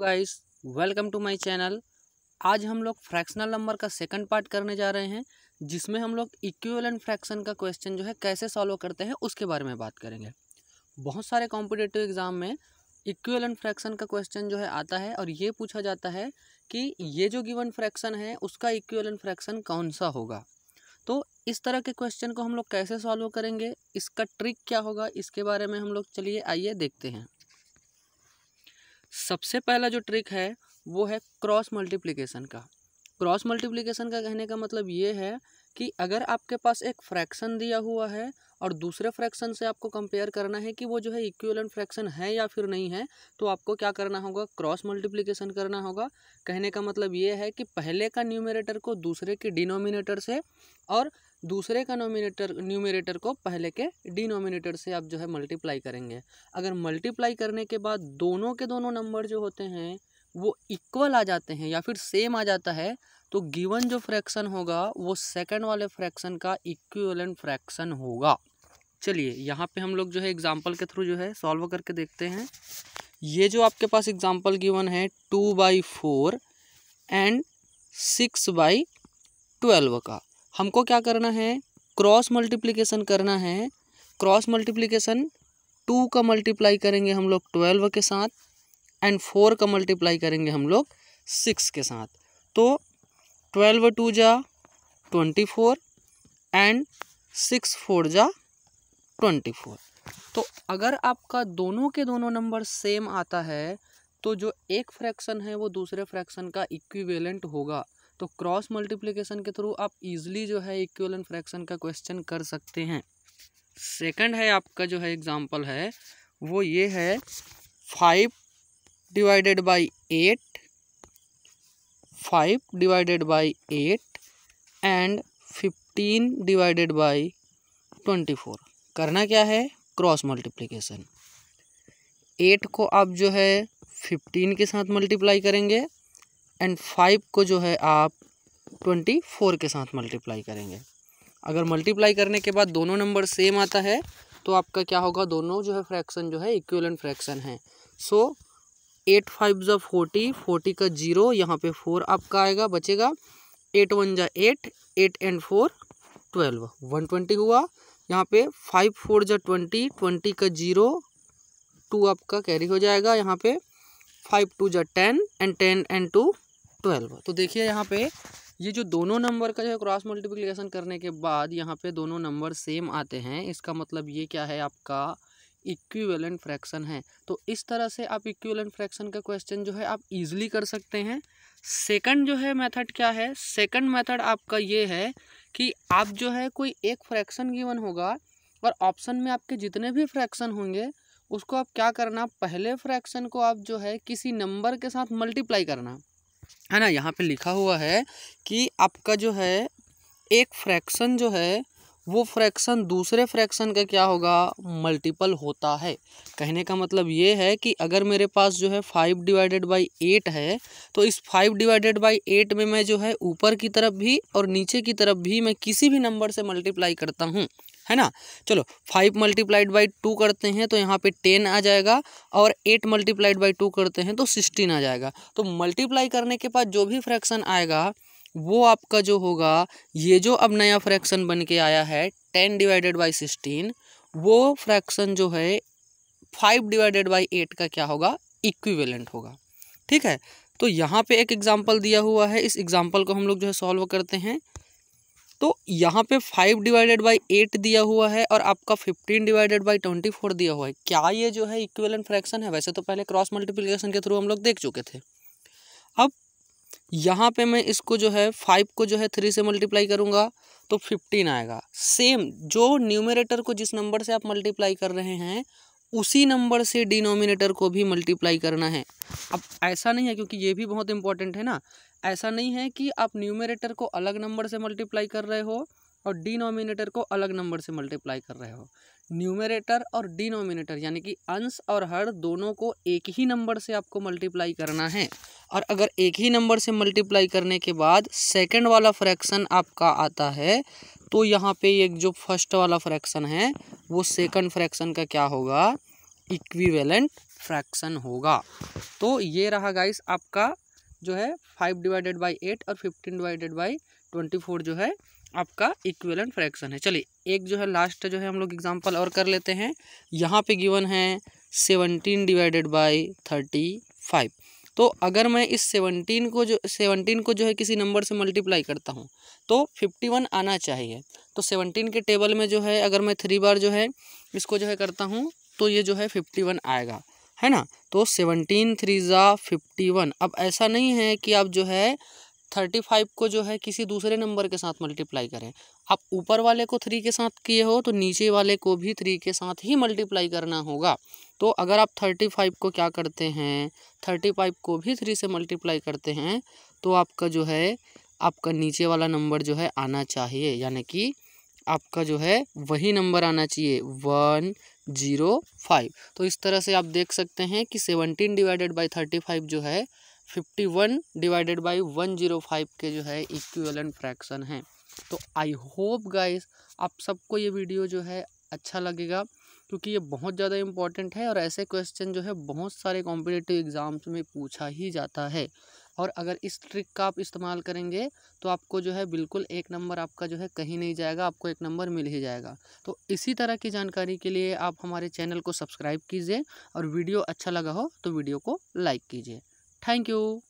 guys welcome to my channel आज हम लोग फ्रैक्शनल नंबर का सेकंड पार्ट करने जा रहे हैं जिसमें हम लोग इक्विवेलेंट फ्रैक्शन का क्वेश्चन जो है कैसे सॉल्व करते हैं उसके बारे में बात करेंगे बहुत सारे कॉम्पिटेटिव एग्ज़ाम में इक्विवेलेंट फ्रैक्शन का क्वेश्चन जो है आता है और ये पूछा जाता है कि ये जो गिवन फ्रैक्शन है उसका इक्विवेलेंट फ्रैक्शन कौन सा होगा तो इस तरह के क्वेश्चन को हम लोग कैसे सॉल्व करेंगे इसका ट्रिक क्या होगा इसके बारे में हम लोग चलिए आइए देखते हैं सबसे पहला जो ट्रिक है वो है क्रॉस मल्टीप्लिकेशन का क्रॉस मल्टीप्लिकेशन का कहने का मतलब ये है कि अगर आपके पास एक फ्रैक्शन दिया हुआ है और दूसरे फ्रैक्शन से आपको कंपेयर करना है कि वो जो है इक्विवेलेंट फ्रैक्शन है या फिर नहीं है तो आपको क्या करना होगा क्रॉस मल्टीप्लिकेशन करना होगा कहने का मतलब ये है कि पहले का न्यूमिनेटर को दूसरे के डिनोमिनेटर से और दूसरे का नोमिनेटर न्यूमिनेटर को पहले के डिनोमिनेटर से आप जो है मल्टीप्लाई करेंगे अगर मल्टीप्लाई करने के बाद दोनों के दोनों नंबर जो होते हैं वो इक्वल आ जाते हैं या फिर सेम आ जाता है तो गिवन जो फ्रैक्शन होगा वो सेकंड वाले फ्रैक्शन का इक्वलन फ्रैक्शन होगा चलिए यहाँ पे हम लोग जो है एग्जाम्पल के थ्रू जो है सॉल्व करके देखते हैं ये जो आपके पास एग्जाम्पल गिवन है two by four and six by twelve का हमको क्या करना है क्रॉस मल्टीप्लीकेशन करना है क्रॉस मल्टीप्लीकेशन टू का मल्टीप्लाई करेंगे हम लोग ट्वेल्व के साथ एंड फोर का मल्टीप्लाई करेंगे हम लोग सिक्स के साथ तो ट्वेल्व टू जा twenty four and six four जा ट्वेंटी फोर तो अगर आपका दोनों के दोनों नंबर सेम आता है तो जो एक फ्रैक्शन है वो दूसरे फ्रैक्शन का इक्विवेलेंट होगा तो क्रॉस मल्टीप्लिकेशन के थ्रू आप इजीली जो है इक्वलन फ्रैक्शन का क्वेश्चन कर सकते हैं सेकंड है आपका जो है एग्जांपल है वो ये है five divided by eight five divided by eight and fifteen divided by twenty four करना क्या है क्रॉस मल्टीप्लिकेशन एट को आप जो है फिफ्टीन के साथ मल्टीप्लाई करेंगे एंड फाइव को जो है आप ट्वेंटी फोर के साथ मल्टीप्लाई करेंगे अगर मल्टीप्लाई करने के बाद दोनों नंबर सेम आता है तो आपका क्या होगा दोनों जो है फ्रैक्शन जो है इक्वलेंट फ्रैक्शन है सो एट फाइव ज़ा फोर्टी फोर्टी का जीरो यहाँ पे फोर आपका आएगा बचेगा एट वन ज़ा eight eight and four twelve one twenty हुआ यहाँ पे फाइव फोर ज़ा ट्वेंटी ट्वेंटी का जीरो टू आपका कैरी हो जाएगा यहाँ पे फाइव टू ज़ा ten and ten and two twelve तो देखिए यहाँ पे ये जो दोनों नंबर का जो है क्रॉस मल्टीप्लिकेशन करने के बाद यहाँ पे दोनों नंबर सेम आते हैं इसका मतलब ये क्या है आपका इक्विवेलेंट फ्रैक्शन है तो इस तरह से आप इक्विवेलेंट फ्रैक्शन का क्वेश्चन जो है आप इजीली कर सकते हैं सेकंड जो है मेथड क्या है सेकंड मेथड आपका ये है कि आप जो है कोई एक फ्रैक्शन गिवन होगा और ऑप्शन में आपके जितने भी फ्रैक्शन होंगे उसको आप क्या करना पहले फ्रैक्शन को आप जो है किसी नंबर के साथ मल्टीप्लाई करना है ना यहाँ पे लिखा हुआ है कि आपका जो है एक फ्रैक्शन जो है वो फ्रैक्शन दूसरे फ्रैक्शन का क्या होगा मल्टीपल होता है कहने का मतलब ये है कि अगर मेरे पास जो है फाइव डिवाइडेड बाई एट है तो इस फाइव डिवाइडेड बाई एट में मैं जो है ऊपर की तरफ भी और नीचे की तरफ भी मैं किसी भी नंबर से मल्टीप्लाई करता हूँ है ना चलो फाइव मल्टीप्लाइड बाई टू करते हैं तो यहाँ पे टेन आ जाएगा और एट मल्टीप्लाइड बाई टू करते हैं तो सिक्सटीन आ जाएगा तो मल्टीप्लाई करने के बाद जो भी फ्रैक्शन आएगा वो आपका जो होगा ये जो अब नया फ्रैक्शन बन के आया है टेन डिवाइडेड बाई सिक्सटीन वो फ्रैक्शन जो है फाइव डिवाइडेड बाई एट का क्या होगा इक्विवेलेंट होगा ठीक है तो यहाँ पे एक एग्जाम्पल दिया हुआ है इस एग्जाम्पल को हम लोग जो है सॉल्व करते हैं तो यहाँ पे फाइव डिवाइडेड बाई एट दिया हुआ है और आपका fifteen divided by twenty four दिया हुआ है क्या ये जो है इक्वल फ्रैक्शन है वैसे तो पहले क्रॉस मल्टीप्लीकेशन के थ्रू हम लोग देख चुके थे अब यहाँ पे मैं इसको जो है फाइव को जो है थ्री से मल्टीप्लाई करूँगा तो फिफ्टीन आएगा सेम जो न्यूमिरेटर को जिस नंबर से आप मल्टीप्लाई कर रहे हैं उसी नंबर से डिनोमिनेटर को भी मल्टीप्लाई करना है अब ऐसा नहीं है क्योंकि ये भी बहुत इंपॉर्टेंट है ना ऐसा नहीं है कि आप न्यूमिनेटर को अलग नंबर से मल्टीप्लाई कर रहे हो और डिनोमिनेटर को अलग नंबर से मल्टीप्लाई कर रहे हो न्यूमेरेटर और डिनोमिनेटर यानी कि अंश और हर दोनों को एक ही नंबर से आपको मल्टीप्लाई करना है और अगर एक ही नंबर से मल्टीप्लाई करने के बाद सेकंड वाला फ्रैक्शन आपका आता है तो यहाँ पे एक जो फर्स्ट वाला फ्रैक्शन है वो सेकंड फ्रैक्शन का क्या होगा इक्विवेलेंट फ्रैक्शन होगा तो ये रहा गाइस आपका जो है फाइव डिवाइडेड बाई एट और fifteen divided by twenty four जो है आपका इक्विवेलेंट फ्रैक्शन है चलिए एक जो है लास्ट जो है हम लोग एग्जाम्पल और कर लेते हैं यहाँ पे गिवन है seventeen divided by thirty five तो अगर मैं इस सेवनटीन को जो सेवनटीन को जो है किसी नंबर से मल्टीप्लाई करता हूँ तो फिफ्टी वन आना चाहिए तो सेवनटीन के टेबल में जो है अगर मैं थ्री बार जो है इसको जो है करता हूँ तो ये जो है फिफ्टी वन आएगा है ना तो सेवनटीन थ्री ज़ा फिफ्टी वन अब ऐसा नहीं है कि आप जो है थर्टी फाइव को जो है किसी दूसरे नंबर के साथ मल्टीप्लाई करें आप ऊपर वाले को थ्री के साथ किए हो तो नीचे वाले को भी थ्री के साथ ही मल्टीप्लाई करना होगा तो अगर आप थर्टी फाइव को क्या करते हैं थर्टी फाइव को भी थ्री से मल्टीप्लाई करते हैं तो आपका जो है आपका नीचे वाला नंबर जो है आना चाहिए यानी कि आपका जो है वही नंबर आना चाहिए वन जीरो फाइव तो इस तरह से आप देख सकते हैं कि seventeen divided by thirty five जो है fifty one divided by one zero five के जो है इक्वलेंट फ्रैक्शन है तो आई होप गाइस आप सबको ये वीडियो जो है अच्छा लगेगा क्योंकि ये बहुत ज़्यादा इम्पॉर्टेंट है और ऐसे क्वेश्चन जो है बहुत सारे कॉम्पिटेटिव एग्ज़ाम्स में पूछा ही जाता है और अगर इस ट्रिक का आप इस्तेमाल करेंगे तो आपको जो है बिल्कुल एक नंबर आपका जो है कहीं नहीं जाएगा आपको एक नंबर मिल ही जाएगा तो इसी तरह की जानकारी के लिए आप हमारे चैनल को सब्सक्राइब कीजिए और वीडियो अच्छा लगा हो तो वीडियो को लाइक कीजिए थैंक यू